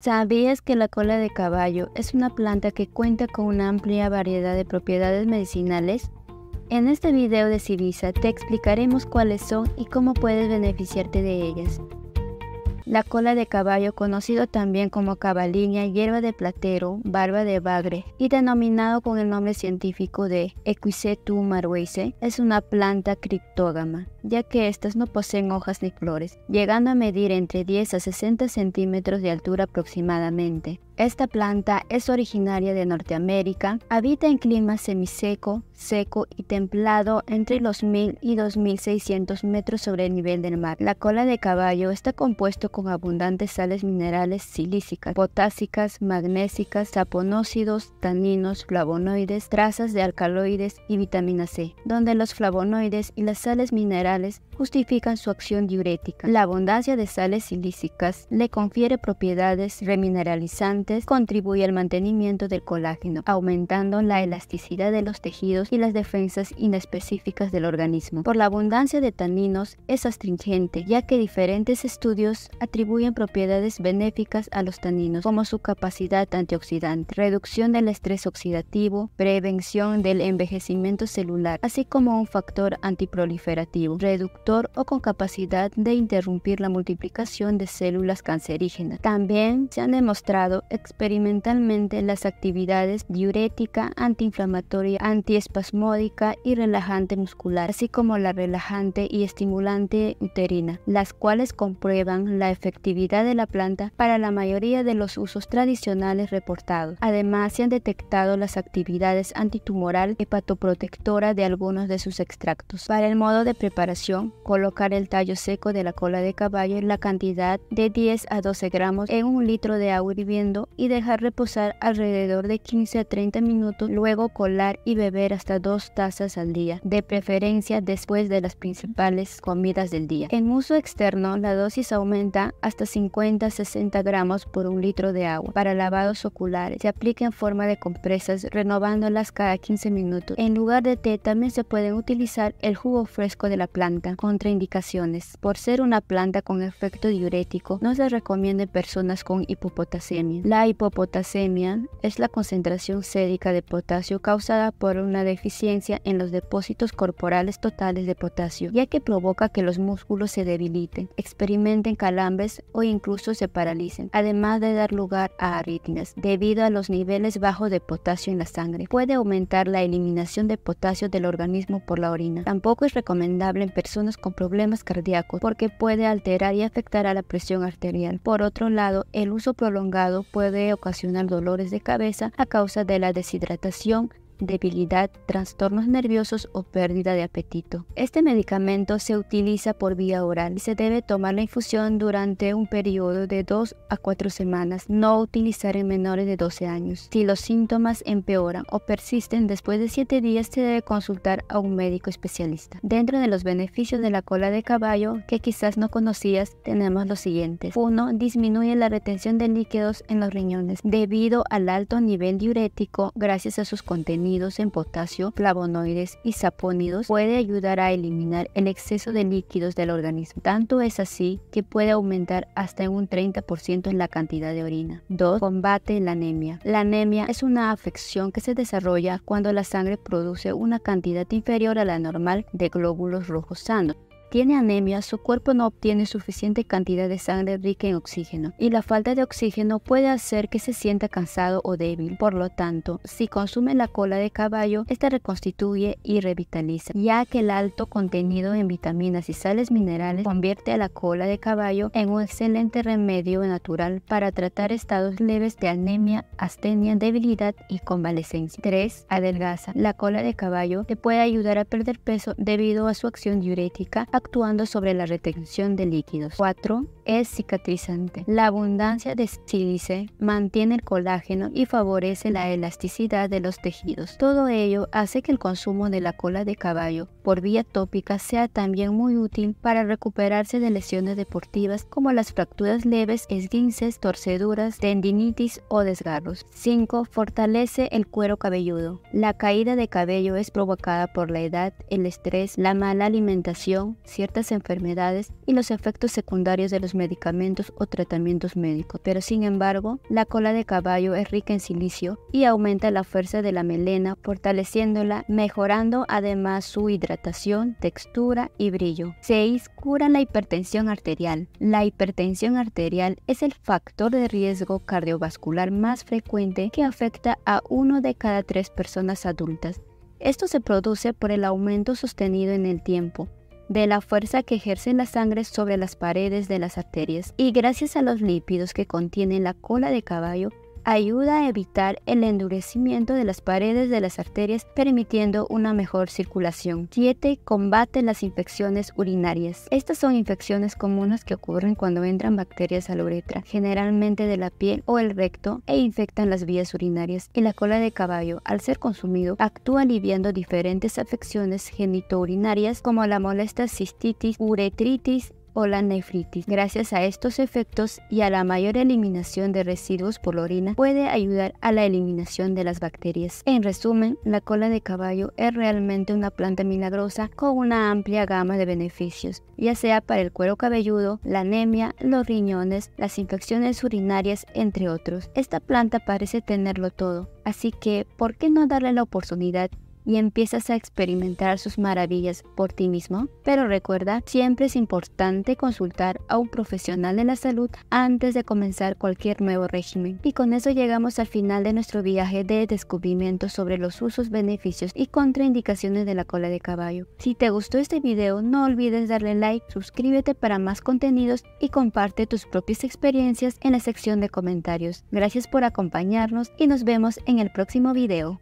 ¿Sabías que la cola de caballo es una planta que cuenta con una amplia variedad de propiedades medicinales? En este video de Civisa te explicaremos cuáles son y cómo puedes beneficiarte de ellas. La cola de caballo, conocido también como cabalinia, hierba de platero, barba de bagre y denominado con el nombre científico de Equisetum arvense, es una planta criptógama ya que estas no poseen hojas ni flores, llegando a medir entre 10 a 60 centímetros de altura aproximadamente. Esta planta es originaria de Norteamérica, habita en clima semiseco, seco y templado entre los 1000 y 2600 metros sobre el nivel del mar. La cola de caballo está compuesto con abundantes sales minerales silícicas, potásicas, magnésicas, saponócidos, taninos, flavonoides, trazas de alcaloides y vitamina C, donde los flavonoides y las sales minerales justifican su acción diurética. La abundancia de sales silícicas le confiere propiedades remineralizantes, contribuye al mantenimiento del colágeno, aumentando la elasticidad de los tejidos y las defensas inespecíficas del organismo. Por la abundancia de taninos es astringente, ya que diferentes estudios atribuyen propiedades benéficas a los taninos, como su capacidad antioxidante, reducción del estrés oxidativo, prevención del envejecimiento celular, así como un factor antiproliferativo reductor o con capacidad de interrumpir la multiplicación de células cancerígenas. También se han demostrado experimentalmente las actividades diurética, antiinflamatoria, antiespasmódica y relajante muscular, así como la relajante y estimulante uterina, las cuales comprueban la efectividad de la planta para la mayoría de los usos tradicionales reportados. Además, se han detectado las actividades antitumoral hepatoprotectora de algunos de sus extractos. Para el modo de preparación, colocar el tallo seco de la cola de caballo en la cantidad de 10 a 12 gramos en un litro de agua hirviendo y dejar reposar alrededor de 15 a 30 minutos, luego colar y beber hasta dos tazas al día, de preferencia después de las principales comidas del día. En uso externo, la dosis aumenta hasta 50-60 gramos por un litro de agua. Para lavados oculares, se aplica en forma de compresas, renovándolas cada 15 minutos. En lugar de té, también se pueden utilizar el jugo fresco de la Contraindicaciones. Por ser una planta con efecto diurético, no se recomienda personas con hipopotasemia. La hipopotasemia es la concentración sérica de potasio causada por una deficiencia en los depósitos corporales totales de potasio, ya que provoca que los músculos se debiliten, experimenten calambres o incluso se paralicen, además de dar lugar a arritmias debido a los niveles bajos de potasio en la sangre. Puede aumentar la eliminación de potasio del organismo por la orina. Tampoco es recomendable personas con problemas cardíacos porque puede alterar y afectar a la presión arterial. Por otro lado, el uso prolongado puede ocasionar dolores de cabeza a causa de la deshidratación, debilidad, trastornos nerviosos o pérdida de apetito. Este medicamento se utiliza por vía oral y se debe tomar la infusión durante un periodo de 2 a 4 semanas, no utilizar en menores de 12 años. Si los síntomas empeoran o persisten después de 7 días, se debe consultar a un médico especialista. Dentro de los beneficios de la cola de caballo que quizás no conocías, tenemos los siguientes. 1. Disminuye la retención de líquidos en los riñones debido al alto nivel diurético gracias a sus contenidos en potasio, flavonoides y sapónidos puede ayudar a eliminar el exceso de líquidos del organismo. Tanto es así que puede aumentar hasta un 30% en la cantidad de orina. 2. Combate la anemia. La anemia es una afección que se desarrolla cuando la sangre produce una cantidad inferior a la normal de glóbulos rojos sanos tiene anemia, su cuerpo no obtiene suficiente cantidad de sangre rica en oxígeno y la falta de oxígeno puede hacer que se sienta cansado o débil. Por lo tanto, si consume la cola de caballo, esta reconstituye y revitaliza, ya que el alto contenido en vitaminas y sales minerales convierte a la cola de caballo en un excelente remedio natural para tratar estados leves de anemia, astenia, debilidad y convalecencia. 3. Adelgaza. La cola de caballo te puede ayudar a perder peso debido a su acción diurética, actuando sobre la retención de líquidos. 4 es cicatrizante. La abundancia de sílice mantiene el colágeno y favorece la elasticidad de los tejidos. Todo ello hace que el consumo de la cola de caballo por vía tópica sea también muy útil para recuperarse de lesiones deportivas como las fracturas leves, esguinces, torceduras, tendinitis o desgarros. 5. Fortalece el cuero cabelludo. La caída de cabello es provocada por la edad, el estrés, la mala alimentación, ciertas enfermedades y los efectos secundarios de los medicamentos o tratamientos médicos, pero sin embargo, la cola de caballo es rica en silicio y aumenta la fuerza de la melena, fortaleciéndola, mejorando además su hidratación, textura y brillo. 6. Cura la hipertensión arterial. La hipertensión arterial es el factor de riesgo cardiovascular más frecuente que afecta a uno de cada tres personas adultas. Esto se produce por el aumento sostenido en el tiempo de la fuerza que ejercen la sangre sobre las paredes de las arterias y gracias a los lípidos que contienen la cola de caballo ayuda a evitar el endurecimiento de las paredes de las arterias permitiendo una mejor circulación. 7. Combate las infecciones urinarias. Estas son infecciones comunes que ocurren cuando entran bacterias a la uretra, generalmente de la piel o el recto, e infectan las vías urinarias y la cola de caballo. Al ser consumido, actúa aliviando diferentes afecciones genitourinarias como la molesta cistitis, uretritis o la nefritis. Gracias a estos efectos y a la mayor eliminación de residuos por la orina puede ayudar a la eliminación de las bacterias. En resumen, la cola de caballo es realmente una planta milagrosa con una amplia gama de beneficios, ya sea para el cuero cabelludo, la anemia, los riñones, las infecciones urinarias, entre otros. Esta planta parece tenerlo todo, así que ¿por qué no darle la oportunidad y empiezas a experimentar sus maravillas por ti mismo. Pero recuerda, siempre es importante consultar a un profesional de la salud antes de comenzar cualquier nuevo régimen. Y con eso llegamos al final de nuestro viaje de descubrimiento sobre los usos, beneficios y contraindicaciones de la cola de caballo. Si te gustó este video, no olvides darle like, suscríbete para más contenidos y comparte tus propias experiencias en la sección de comentarios. Gracias por acompañarnos y nos vemos en el próximo video.